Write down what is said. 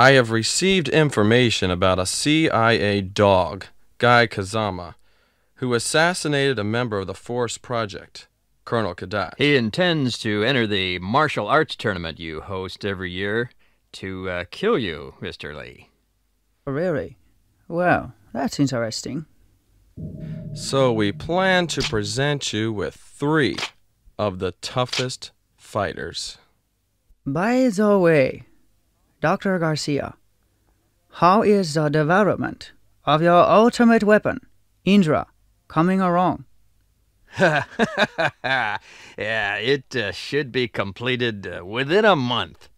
I have received information about a CIA dog, Guy Kazama, who assassinated a member of the Force Project, Colonel Kadat. He intends to enter the martial arts tournament you host every year to uh, kill you, Mr. Lee. Oh, really? Well, that's interesting. So we plan to present you with three of the toughest fighters. By the way, Dr. Garcia, how is the development of your ultimate weapon, Indra, coming along? yeah, it uh, should be completed uh, within a month.